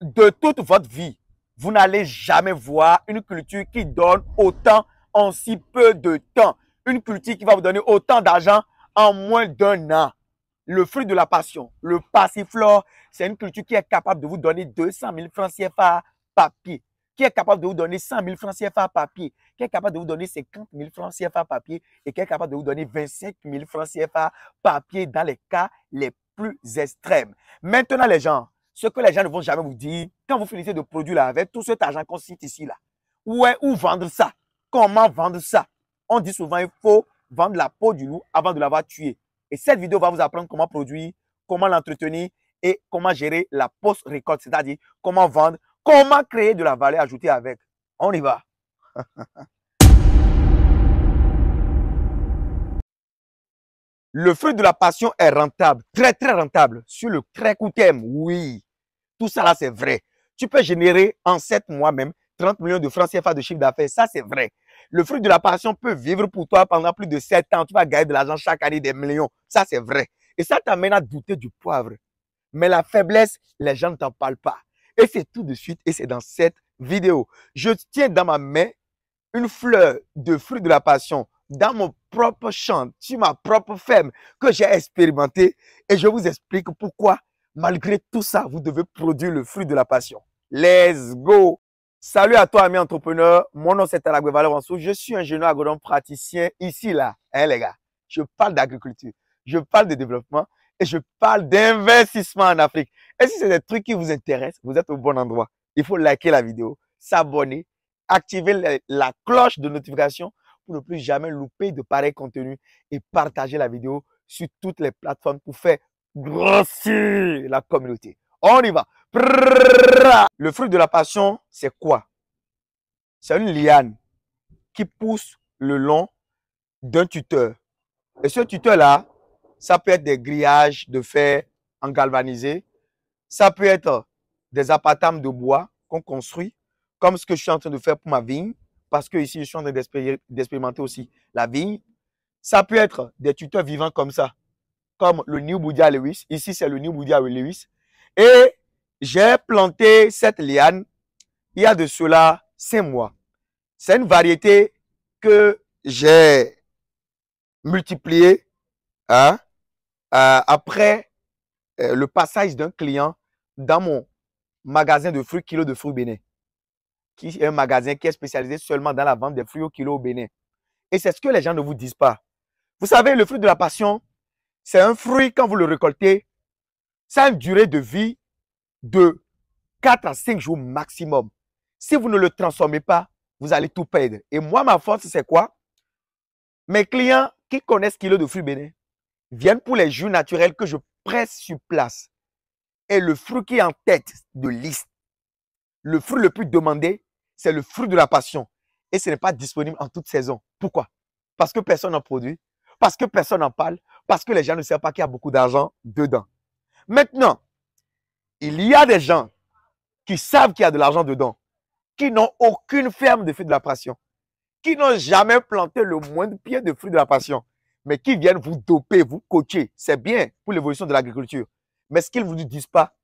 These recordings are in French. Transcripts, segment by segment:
de toute votre vie, vous n'allez jamais voir une culture qui donne autant en si peu de temps. Une culture qui va vous donner autant d'argent en moins d'un an. Le fruit de la passion, le passiflore, c'est une culture qui est capable de vous donner 200 000 francs CFA papier, qui est capable de vous donner 100 000 francs CFA papier, qui est capable de vous donner 50 000 francs CFA papier et qui est capable de vous donner 25 000 francs CFA papier dans les cas les plus extrêmes. Maintenant, les gens, ce que les gens ne vont jamais vous dire, quand vous finissez de produire là, avec tout cet argent qu'on cite ici là, où, est, où vendre ça Comment vendre ça On dit souvent, il faut vendre la peau du loup avant de l'avoir tué. Et cette vidéo va vous apprendre comment produire, comment l'entretenir et comment gérer la post-récolte, c'est-à-dire comment vendre, comment créer de la valeur ajoutée avec. On y va. Le fruit de la passion est rentable, très très rentable, sur le très court terme, oui. Tout ça là, c'est vrai. Tu peux générer en 7 mois même 30 millions de francs CFA de chiffre d'affaires. Ça, c'est vrai. Le fruit de la passion peut vivre pour toi pendant plus de 7 ans. Tu vas gagner de l'argent chaque année, des millions. Ça, c'est vrai. Et ça t'amène à douter du poivre. Mais la faiblesse, les gens ne t'en parlent pas. Et c'est tout de suite, et c'est dans cette vidéo. Je tiens dans ma main une fleur de fruit de la passion dans mon propre champ, sur ma propre ferme que j'ai expérimenté. Et je vous explique pourquoi Malgré tout ça, vous devez produire le fruit de la passion. Let's go! Salut à toi, ami entrepreneur. Mon nom, c'est Talagwe Valeranso. Je suis un jeune agronome praticien ici, là. Hein, les gars? Je parle d'agriculture. Je parle de développement et je parle d'investissement en Afrique. Et si c'est des trucs qui vous intéressent, vous êtes au bon endroit. Il faut liker la vidéo, s'abonner, activer la cloche de notification pour ne plus jamais louper de pareils contenus et partager la vidéo sur toutes les plateformes pour faire grossir la communauté. On y va. Le fruit de la passion, c'est quoi C'est une liane qui pousse le long d'un tuteur. Et ce tuteur-là, ça peut être des grillages de fer en galvanisé, ça peut être des appartements de bois qu'on construit, comme ce que je suis en train de faire pour ma vigne, parce que ici, je suis en train d'expérimenter aussi la vigne. Ça peut être des tuteurs vivants comme ça comme le New Bouddha Lewis. Ici, c'est le New Bouddha Lewis. Et j'ai planté cette liane il y a de cela cinq mois. C'est une variété que j'ai multipliée hein, euh, après euh, le passage d'un client dans mon magasin de fruits kilo de fruits bénin, qui est un magasin qui est spécialisé seulement dans la vente des fruits au kilo au Bénin. Et c'est ce que les gens ne vous disent pas. Vous savez, le fruit de la passion, c'est un fruit, quand vous le récoltez, ça a une durée de vie de 4 à 5 jours maximum. Si vous ne le transformez pas, vous allez tout perdre. Et moi, ma force, c'est quoi Mes clients qui connaissent Kilo de fruits bénin viennent pour les jus naturels que je presse sur place. Et le fruit qui est en tête de liste, le fruit le plus demandé, c'est le fruit de la passion. Et ce n'est pas disponible en toute saison. Pourquoi Parce que personne n'en produit, parce que personne n'en parle, parce que les gens ne savent pas qu'il y a beaucoup d'argent dedans. Maintenant, il y a des gens qui savent qu'il y a de l'argent dedans, qui n'ont aucune ferme de fruits de la passion, qui n'ont jamais planté le moindre pied de fruits de la passion, mais qui viennent vous doper, vous coacher. C'est bien pour l'évolution de l'agriculture. Mais ce qu'ils ne vous disent pas,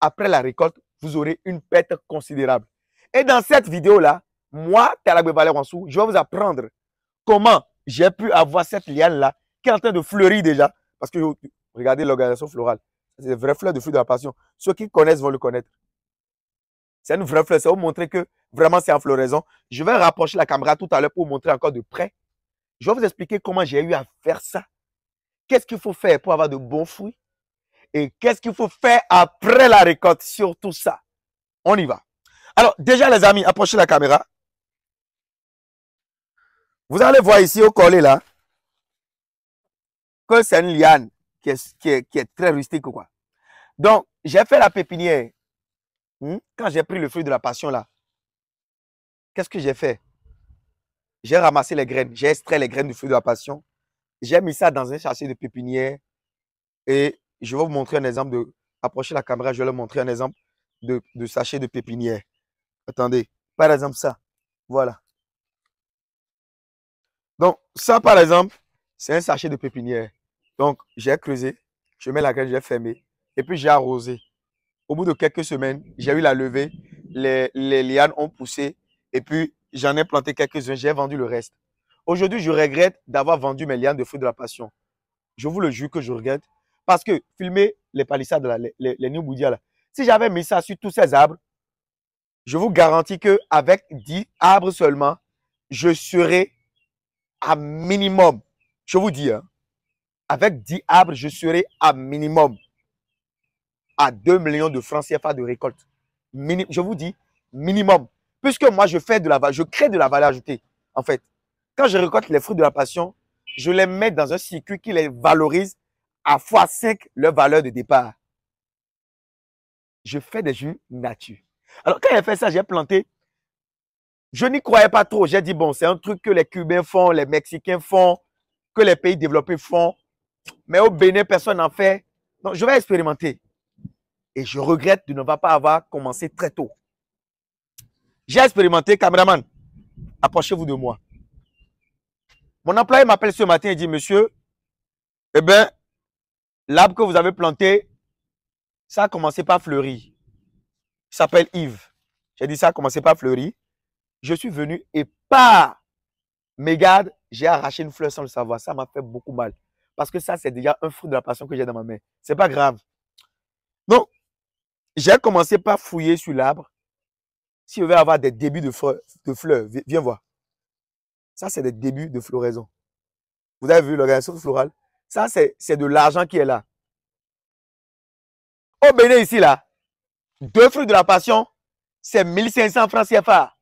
après la récolte, vous aurez une perte considérable. Et dans cette vidéo-là, moi, Talagbe Ransou, je vais vous apprendre comment j'ai pu avoir cette liane-là qui est en train de fleurir déjà. Parce que regardez l'organisation florale. C'est une vrai fleur de fruit de la passion. Ceux qui connaissent vont le connaître. C'est une vraie fleur. va vous montrer que vraiment c'est en floraison. Je vais rapprocher la caméra tout à l'heure pour vous montrer encore de près. Je vais vous expliquer comment j'ai eu à faire ça. Qu'est-ce qu'il faut faire pour avoir de bons fruits? Et qu'est-ce qu'il faut faire après la récolte sur tout ça? On y va. Alors, déjà, les amis, approchez la caméra. Vous allez voir ici au collet là que c'est une liane qui est, très rustique. Quoi. Donc, j'ai fait la pépinière. Hmm? Quand j'ai pris le fruit de la passion là, qu'est-ce que j'ai fait J'ai ramassé les graines, j'ai extrait les graines du fruit de la passion. J'ai mis ça dans un sachet de pépinière. Et je vais vous montrer un exemple de. Approchez la caméra, je vais vous montrer un exemple de, de sachet de pépinière. Attendez. Par exemple, ça. Voilà. Donc, ça, par exemple, c'est un sachet de pépinière. Donc, j'ai creusé, je mets la graine, j'ai fermé, et puis j'ai arrosé. Au bout de quelques semaines, j'ai eu la levée, les, lianes ont poussé, et puis j'en ai planté quelques-uns, j'ai vendu le reste. Aujourd'hui, je regrette d'avoir vendu mes lianes de fruits de la passion. Je vous le jure que je regrette, parce que filmer les palissades, les, les, là, si j'avais mis ça sur tous ces arbres, je vous garantis qu'avec avec 10 arbres seulement, je serais à minimum, je vous dis, hein, avec 10 arbres, je serai à minimum à 2 millions de francs CFA de récolte. je vous dis minimum. Puisque moi, je fais de la je crée de la valeur ajoutée. En fait, quand je récolte les fruits de la passion, je les mets dans un circuit qui les valorise à fois 5 leur valeur de départ. Je fais des jus nature. Alors, quand j'ai fait ça, j'ai planté. Je n'y croyais pas trop. J'ai dit, bon, c'est un truc que les Cubains font, les Mexicains font, que les pays développés font mais au Bénin, personne n'en fait. Donc, je vais expérimenter. Et je regrette de ne pas avoir commencé très tôt. J'ai expérimenté, caméraman, approchez-vous de moi. Mon employé m'appelle ce matin et dit, monsieur, eh bien, l'arbre que vous avez planté, ça a commencé par fleurir. Il s'appelle Yves. J'ai dit, ça a commencé par fleurir. Je suis venu et par gardes, j'ai arraché une fleur sans le savoir. Ça m'a fait beaucoup mal. Parce que ça, c'est déjà un fruit de la passion que j'ai dans ma main. C'est pas grave. Donc, j'ai commencé par fouiller sur l'arbre. Si je veux avoir des débuts de, fleurs, viens voir. Ça, c'est des débuts de floraison. Vous avez vu l'organisation florale Ça, c'est de l'argent qui est là. Au Bénin, ici, là, deux fruits de la passion, c'est 1500 francs CFA.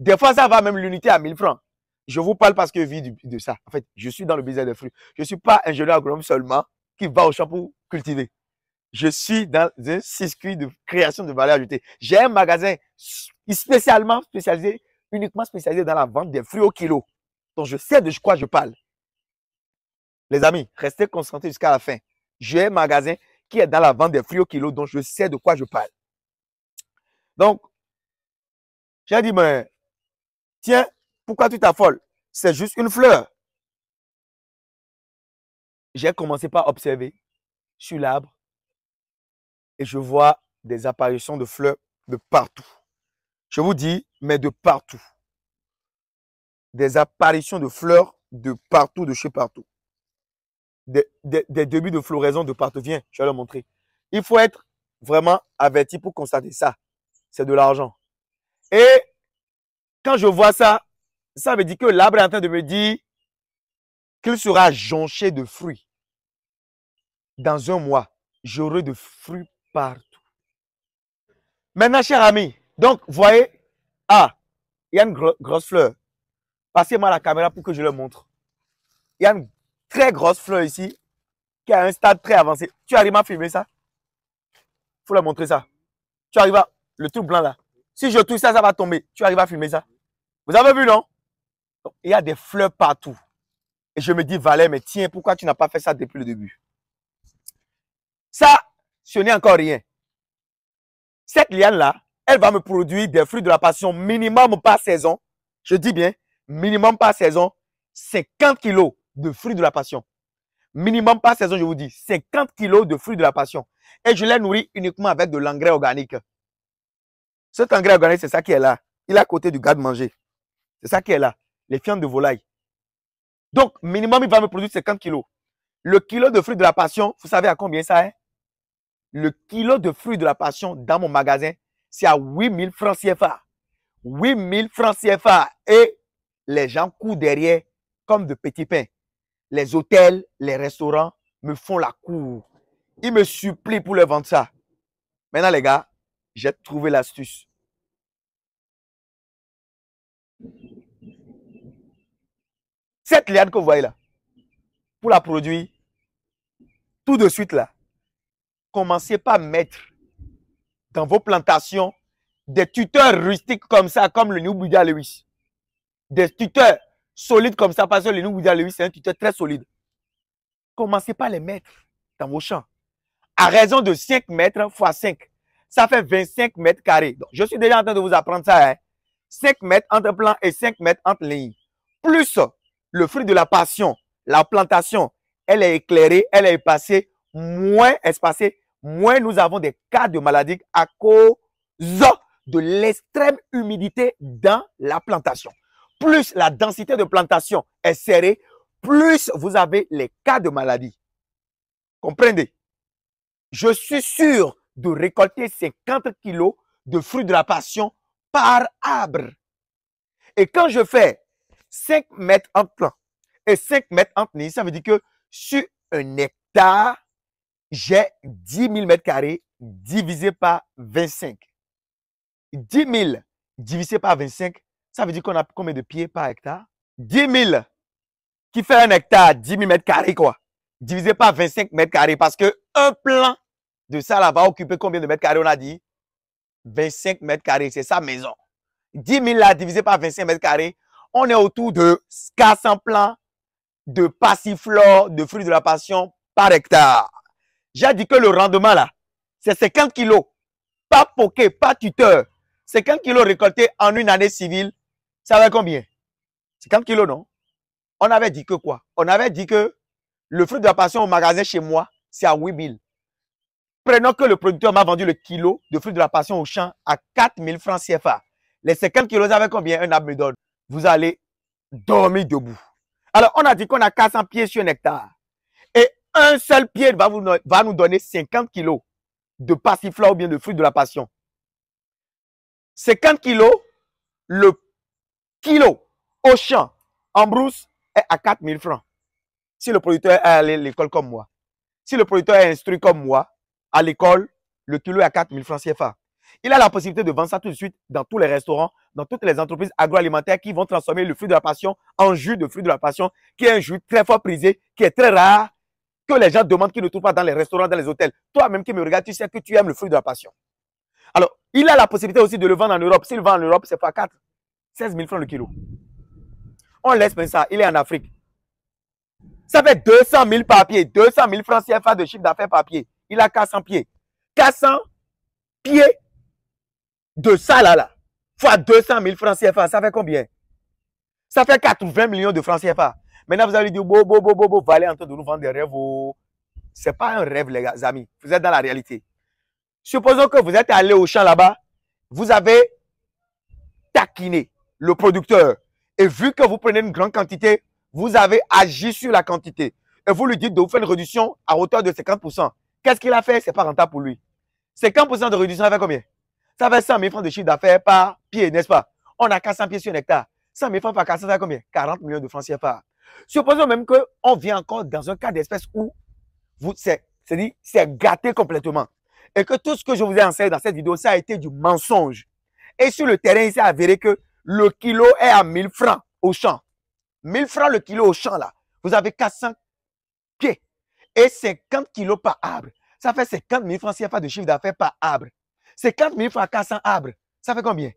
Des fois, ça va même l'unité à 1000 francs. Je vous parle parce que je vis de, ça. En fait, je suis dans le business des fruits. Je ne suis pas un jeune agronome seulement qui va au champ pour cultiver. Je suis dans un circuit de création de valeur ajoutée. J'ai un magasin spécialement spécialisé, uniquement spécialisé dans la vente des fruits au kilo. dont je sais de quoi je parle. Les amis, restez concentrés jusqu'à la fin. J'ai un magasin qui est dans la vente des fruits au kilo, dont je sais de quoi je parle. Donc, j'ai dit, mais tiens, pourquoi tu t'affoles C'est juste une fleur. J'ai commencé par observer sur l'arbre et je vois des apparitions de fleurs de partout. Je vous dis, mais de partout. Des apparitions de fleurs de partout, de chez partout. Des, débuts de floraison de partout. Viens, je vais le montrer. Il faut être vraiment averti pour constater ça. C'est de l'argent. Et quand je vois ça, ça veut dire que l'arbre est en train de me dire qu'il sera jonché de fruits. Dans un mois, j'aurai de fruits partout. Maintenant, cher ami, donc, voyez, ah, il y a une grosse fleur. Passez-moi la caméra pour que je le montre. Il y a une très grosse fleur ici qui a un stade très avancé. Tu arrives à filmer ça faut leur montrer ça. Tu arrives à... Le tout blanc là. Si je touche ça, ça va tomber. Tu arrives à filmer ça. Vous avez vu, non il y a des fleurs partout. Et je me dis, Valère, mais tiens, pourquoi tu n'as pas fait ça depuis le début Ça, ce n'est encore rien. Cette liane-là, elle va me produire des fruits de la passion minimum par saison. Je dis bien, minimum par saison, 50 kilos de fruits de la passion. Minimum par saison, je vous dis, 50 kilos de fruits de la passion. Et je les nourris uniquement avec de l'engrais organique. Cet engrais organique, c'est ça qui est là. Il est à côté du garde-manger. C'est ça qui est là les fientes de volaille. Donc, minimum, il va me produire 50 kilos. Le kilo de fruits de la passion, vous savez à combien ça est Le kilo de fruits de la passion dans mon magasin, c'est à 8000 francs CFA. 8000 francs CFA. Et les gens courent derrière comme de petits pains. Les hôtels, les restaurants me font la cour. Ils me supplient pour leur vendre ça. Maintenant, les gars, j'ai trouvé l'astuce. Cette liane que vous voyez là, pour la produire, tout de suite là, commencez pas à mettre dans vos plantations des tuteurs rustiques comme ça, comme le New Lewis. Des tuteurs solides comme ça, parce que le New Lewis, c'est un tuteur très solide. Commencez pas à les mettre dans vos champs. À raison de 5 mètres x 5, ça fait 25 mètres carrés. Donc, je suis déjà en train de vous apprendre ça. 5 hein. mètres entre plants et 5 mètres entre lignes. Plus le fruit de la passion, la plantation, elle est éclairée, elle est passée, moins espacée, moins nous avons des cas de maladie à cause de l'extrême humidité dans la plantation. Plus la densité de plantation est serrée, plus vous avez les cas de maladie. Comprenez Je suis sûr de récolter 50 kilos de fruits de la passion par arbre. Et quand je fais 5 mètres en plan et 5 mètres en plan, ça veut dire que sur un hectare, j'ai 10 000 mètres carrés divisé par 25. 10 000 divisé par 25, ça veut dire qu'on a combien de pieds par hectare 10 000 qui fait un hectare, 10 000 mètres carrés quoi. Divisé par 25 mètres carrés parce que un plan de ça là va occuper combien de mètres carrés on a dit 25 mètres carrés, c'est sa maison. 10 000 là divisé par 25 mètres carrés, on est autour de 400 plants de passiflore, de fruits de la passion par hectare. J'ai dit que le rendement là, c'est 50 kilos. Pas poké, pas tuteur. 50 kilos récoltés en une année civile, ça va combien 50 kilos, non On avait dit que quoi On avait dit que le fruit de la passion au magasin chez moi, c'est à 8000. Prenons que le producteur m'a vendu le kilo de fruits de la passion au champ à 4000 francs CFA. Les 50 kilos avaient combien un homme vous allez dormir debout. Alors, on a dit qu'on a 400 pieds sur un hectare. Et un seul pied va, vous, va nous donner 50 kilos de passiflore ou bien de fruits de la passion. 50 kilos, le kilo au champ en brousse est à 4000 francs. Si le producteur est allé à l'école comme moi, si le producteur est instruit comme moi, à l'école, le kilo est à 4000 francs CFA. Il a la possibilité de vendre ça tout de suite dans tous les restaurants, dans toutes les entreprises agroalimentaires qui vont transformer le fruit de la passion en jus de fruit de la passion, qui est un jus très fort prisé, qui est très rare, que les gens demandent qu'ils ne trouvent pas dans les restaurants, dans les hôtels. Toi-même qui me regardes, tu sais que tu aimes le fruit de la passion. Alors, il a la possibilité aussi de le vendre en Europe. S'il vend en Europe, c'est pas 4. 16 000 francs le kilo. On laisse penser ça. Il est en Afrique. Ça fait 200 000 papiers. 200 000 francs CFA de chiffre d'affaires papier. Il a 400 pieds. 400 pieds de ça là, là, fois 200 000 francs CFA, ça fait combien Ça fait 80 millions de francs CFA. Maintenant, vous allez dire, bon, bon, bon, bon, bon, allez en train de nous vendre des rêves. Oh. Ce n'est pas un rêve, les amis. Vous êtes dans la réalité. Supposons que vous êtes allé au champ là-bas, vous avez taquiné le producteur. Et vu que vous prenez une grande quantité, vous avez agi sur la quantité. Et vous lui dites de vous faire une réduction à hauteur de 50%. Qu'est-ce qu'il a fait? C'est pas rentable pour lui. 50% de réduction, ça fait combien? Ça fait 100 000 francs de chiffre d'affaires par pied, n'est-ce pas On a 400 pieds sur un hectare. 100 000 francs par 400, ça fait combien 40 millions de francs CFA. Supposons même qu'on vient encore dans un cas d'espèce où vous, c'est, dit, c'est gâté complètement. Et que tout ce que je vous ai enseigné dans cette vidéo, ça a été du mensonge. Et sur le terrain, il s'est avéré que le kilo est à 1000 francs au champ. 1000 francs le kilo au champ, là. Vous avez 400 pieds et 50 kilos par arbre. Ça fait 50 000 francs CFA de chiffre d'affaires par arbre. 40 000 francs, 400 arbres, ça fait combien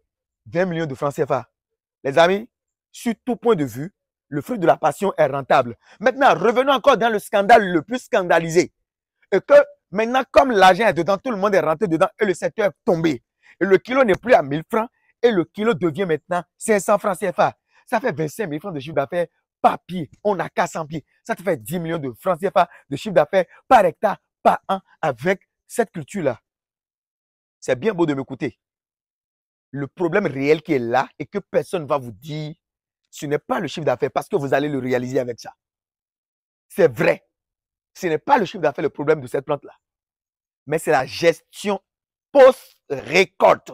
20 millions de francs CFA. Les amis, sur tout point de vue, le fruit de la passion est rentable. Maintenant, revenons encore dans le scandale le plus scandalisé. Et que maintenant, comme l'argent est dedans, tout le monde est rentré dedans et le secteur est tombé. Et le kilo n'est plus à 1000 francs et le kilo devient maintenant 500 francs CFA. Ça fait 25 000 francs de chiffre d'affaires par pied. On a 400 pieds. Ça te fait 10 millions de francs CFA de chiffre d'affaires par hectare par an avec cette culture-là c'est bien beau de m'écouter. Le problème réel qui est là et que personne ne va vous dire, ce n'est pas le chiffre d'affaires parce que vous allez le réaliser avec ça. C'est vrai. Ce n'est pas le chiffre d'affaires le problème de cette plante-là. Mais c'est la gestion post-récolte.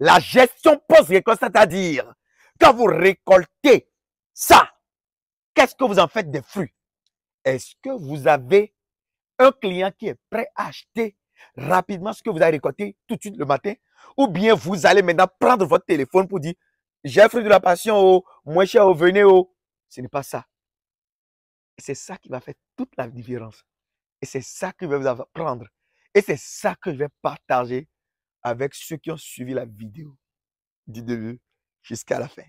La gestion post-récolte, c'est-à-dire quand vous récoltez ça, qu'est-ce que vous en faites des fruits Est-ce que vous avez un client qui est prêt à acheter rapidement ce que vous avez récolté tout de suite le matin, ou bien vous allez maintenant prendre votre téléphone pour dire j'ai fruit de la passion, oh, moins cher, oh, venez, oh. Ce n'est pas ça. c'est ça qui va faire toute la différence. Et c'est ça que je vais vous apprendre. Et c'est ça que je vais partager avec ceux qui ont suivi la vidéo du début jusqu'à la fin.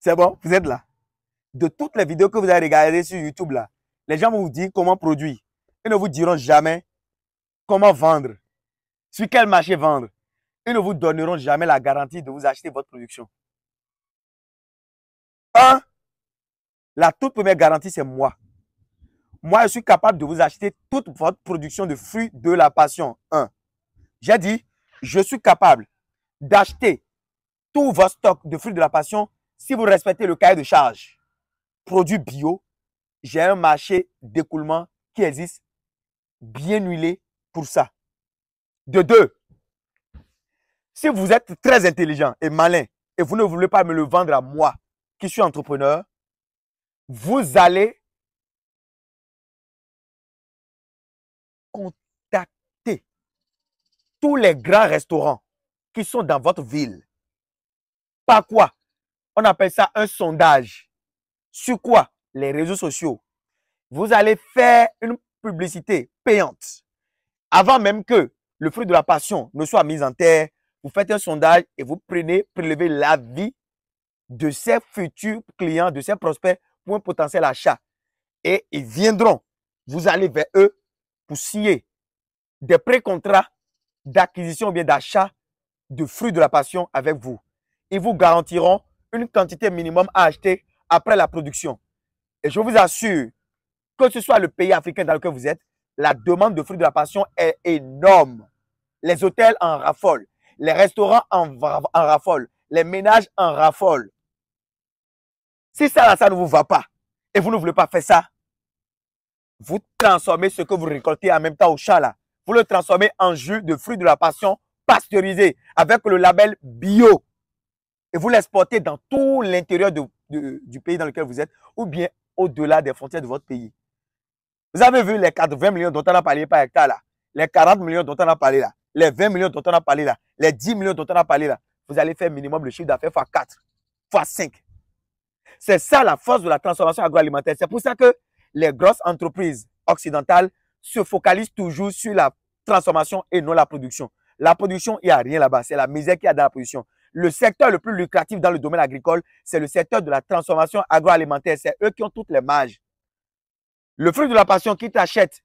C'est bon? Vous êtes là? De toutes les vidéos que vous avez regardées sur YouTube là, les gens vont vous dire comment produire. Ils ne vous diront jamais Comment vendre Sur quel marché vendre Ils ne vous donneront jamais la garantie de vous acheter votre production. Un, la toute première garantie, c'est moi. Moi, je suis capable de vous acheter toute votre production de fruits de la passion. Un, j'ai dit, je suis capable d'acheter tout votre stock de fruits de la passion si vous respectez le cahier de charge. Produits bio, j'ai un marché d'écoulement qui existe, bien huilé, ça. De deux, si vous êtes très intelligent et malin et vous ne voulez pas me le vendre à moi, qui suis entrepreneur, vous allez contacter tous les grands restaurants qui sont dans votre ville. Par quoi On appelle ça un sondage. Sur quoi Les réseaux sociaux. Vous allez faire une publicité payante avant même que le fruit de la passion ne soit mis en terre, vous faites un sondage et vous prenez, prélevez l'avis de ses futurs clients, de ses prospects pour un potentiel achat. Et ils viendront. Vous allez vers eux pour signer des pré-contrats d'acquisition ou bien d'achat de fruits de la passion avec vous. Ils vous garantiront une quantité minimum à acheter après la production. Et je vous assure, que ce soit le pays africain dans lequel vous êtes, la demande de fruits de la passion est énorme. Les hôtels en raffolent, les restaurants en, raffolent, les ménages en raffolent. Si ça, ça ne vous va pas et vous ne voulez pas faire ça, vous transformez ce que vous récoltez en même temps au chala. Vous le transformez en jus de fruits de la passion pasteurisé avec le label bio. Et vous l'exportez dans tout l'intérieur du pays dans lequel vous êtes ou bien au-delà des frontières de votre pays. Vous avez vu les 80 millions dont on a parlé par hectare là, les 40 millions dont on a parlé là, les 20 millions dont on a parlé là, les 10 millions dont on a parlé là. Vous allez faire minimum le chiffre d'affaires fois 4, fois 5. C'est ça la force de la transformation agroalimentaire. C'est pour ça que les grosses entreprises occidentales se focalisent toujours sur la transformation et non la production. La production, il n'y a rien là-bas. C'est la misère qu'il y a dans la production. Le secteur le plus lucratif dans le domaine agricole, c'est le secteur de la transformation agroalimentaire. C'est eux qui ont toutes les marges. Le fruit de la passion qui t'achète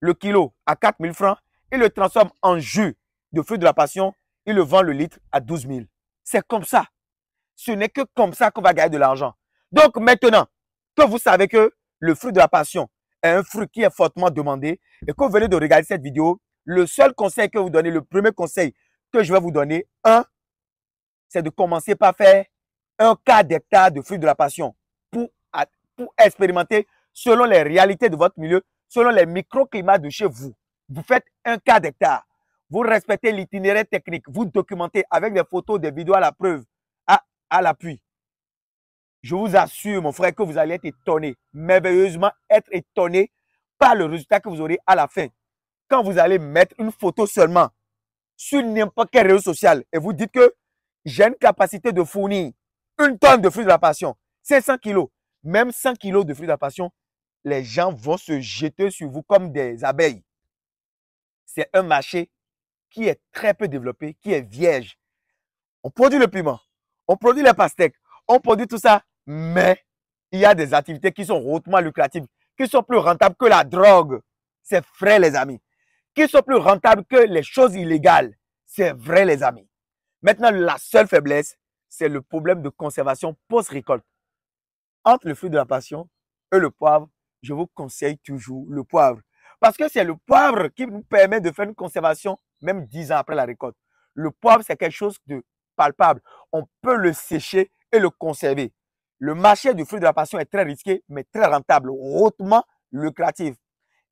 le kilo à 000 francs, il le transforme en jus de fruit de la passion, il le vend le litre à 12 000. C'est comme ça. Ce n'est que comme ça qu'on va gagner de l'argent. Donc maintenant que vous savez que le fruit de la passion est un fruit qui est fortement demandé et que vous venez de regarder cette vidéo, le seul conseil que vous donnez, le premier conseil que je vais vous donner, un, c'est de commencer par faire un quart d'hectare de fruit de la passion pour, pour expérimenter selon les réalités de votre milieu, selon les microclimats de chez vous. Vous faites un cas d'hectare. Vous respectez l'itinéraire technique. Vous documentez avec des photos, des vidéos à la preuve, à, à l'appui. Je vous assure, mon frère, que vous allez être étonné, merveilleusement être étonné par le résultat que vous aurez à la fin. Quand vous allez mettre une photo seulement sur n'importe quel réseau social et vous dites que j'ai une capacité de fournir une tonne de fruits de la passion, 500 kilos, même 100 kilos de fruits de la passion, les gens vont se jeter sur vous comme des abeilles. C'est un marché qui est très peu développé, qui est vierge. On produit le piment, on produit les pastèques, on produit tout ça, mais il y a des activités qui sont hautement lucratives, qui sont plus rentables que la drogue. C'est vrai, les amis. Qui sont plus rentables que les choses illégales. C'est vrai, les amis. Maintenant, la seule faiblesse, c'est le problème de conservation post-récolte. Entre le fruit de la passion et le poivre, je vous conseille toujours le poivre. Parce que c'est le poivre qui nous permet de faire une conservation même dix ans après la récolte. Le poivre, c'est quelque chose de palpable. On peut le sécher et le conserver. Le marché du fruit de la passion est très risqué, mais très rentable, hautement lucratif.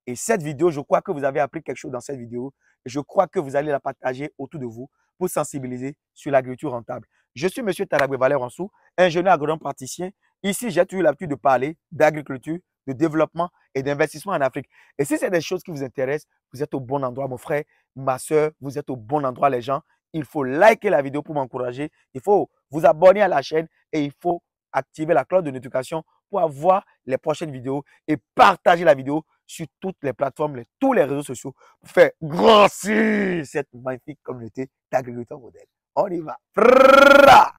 Et cette vidéo, je crois que vous avez appris quelque chose dans cette vidéo. Je crois que vous allez la partager autour de vous pour sensibiliser sur l'agriculture rentable. Je suis M. Tarabé Valère Ransou, ingénieur agronome praticien. Ici, j'ai toujours l'habitude de parler d'agriculture, de développement et d'investissement en Afrique. Et si c'est des choses qui vous intéressent, vous êtes au bon endroit, mon frère, ma soeur, vous êtes au bon endroit, les gens. Il faut liker la vidéo pour m'encourager. Il faut vous abonner à la chaîne et il faut activer la cloche de notification pour avoir les prochaines vidéos et partager la vidéo sur toutes les plateformes, les, tous les réseaux sociaux pour faire grossir cette magnifique communauté d'agriculteurs modèles. On y va.